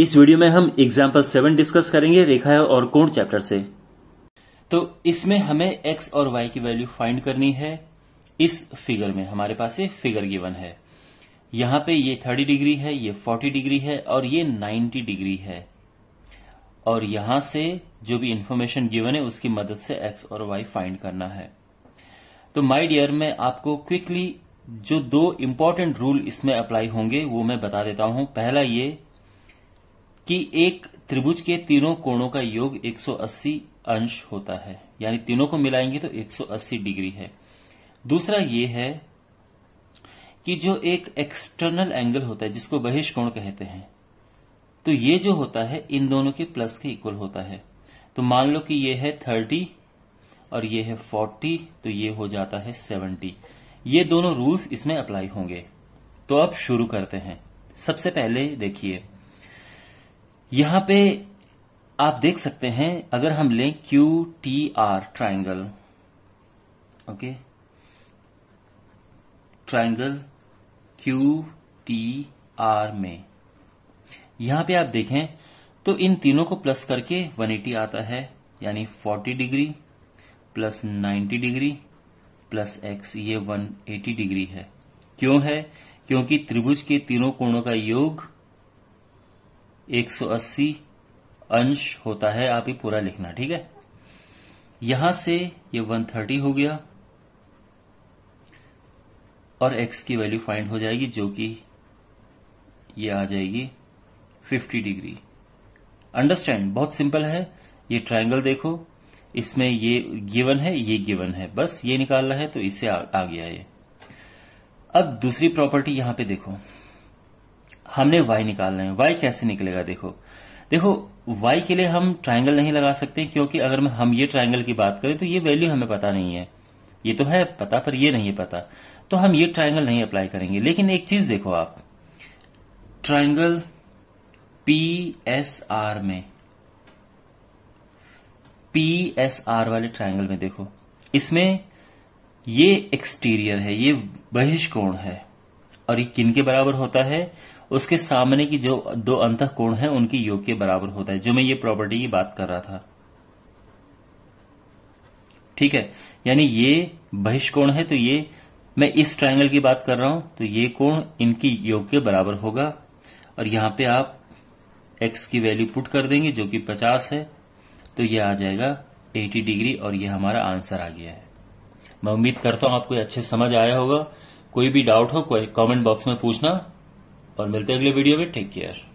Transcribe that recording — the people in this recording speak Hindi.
इस वीडियो में हम एग्जाम्पल सेवन डिस्कस करेंगे रेखा और कोण चैप्टर से तो इसमें हमें एक्स और वाई की वैल्यू फाइंड करनी है इस फिगर में हमारे पास ये फिगर गिवन है यहां पे ये 30 डिग्री है ये 40 डिग्री है और ये 90 डिग्री है और यहां से जो भी इंफॉर्मेशन गिवन है उसकी मदद से एक्स और वाई फाइंड करना है तो माय डियर मैं आपको क्विकली जो दो इंपॉर्टेंट रूल इसमें अप्लाई होंगे वो मैं बता देता हूं पहला ये कि एक त्रिभुज के तीनों कोणों का योग 180 अंश होता है यानी तीनों को मिलाएंगे तो 180 डिग्री है दूसरा ये है कि जो एक एक्सटर्नल एंगल होता है जिसको बहिष्कोण कहते हैं तो ये जो होता है इन दोनों के प्लस के इक्वल होता है तो मान लो कि ये है थर्टी और ये है फोर्टी तो ये हो जाता है सेवनटी ये दोनों रूल्स इसमें अप्लाई होंगे तो अब शुरू करते हैं सबसे पहले देखिए यहां पे आप देख सकते हैं अगर हम लें Q T R triangle okay triangle Q T R में यहां पे आप देखें तो इन तीनों को प्लस करके 180 आता है यानी 40 degree plus 90 degree plus X ये 180 डिग्री है क्यों है क्योंकि त्रिभुज के तीनों कोणों का योग 180 अंश होता है आप ये पूरा लिखना ठीक है यहां से ये 130 हो गया और x की वैल्यू फाइंड हो जाएगी जो कि ये आ जाएगी 50 डिग्री अंडरस्टैंड बहुत सिंपल है ये ट्रायंगल देखो इसमें ये गिवन है ये गिवन है बस ये निकालना है तो इससे आ, आ गया ये अब दूसरी प्रॉपर्टी यहां पे देखो हमने वाई निकालना है वाई कैसे निकलेगा देखो देखो वाई के लिए हम ट्राइंगल नहीं लगा सकते क्योंकि अगर हम ये ट्राइंगल की बात करें तो ये वैल्यू हमें पता नहीं है ये तो है पता पर ये नहीं है पता तो हम ये ट्राइंगल नहीं अप्लाई करेंगे लेकिन एक चीज देखो आप ट्राइंगल पी एस आर में पी एस आर वाले ट्राइंगल में देखो इसमें ये एक्सटीरियर है ये बहिष्कोण है और ये किन के बराबर होता है उसके सामने की जो दो अंत कोण है उनकी योग के बराबर होता है जो मैं ये प्रॉपर्टी की बात कर रहा था ठीक है यानी ये बहिष्कोण है तो ये मैं इस ट्रायंगल की बात कर रहा हूं तो ये कोण इनकी योग के बराबर होगा और यहां पे आप x की वैल्यू पुट कर देंगे जो कि 50 है तो ये आ जाएगा 80 डिग्री और ये हमारा आंसर आ गया है मैं उम्मीद करता हूं आपको अच्छे समझ आया होगा कोई भी डाउट हो कोई बॉक्स में पूछना और मिलते हैं अगले वीडियो में टेक केयर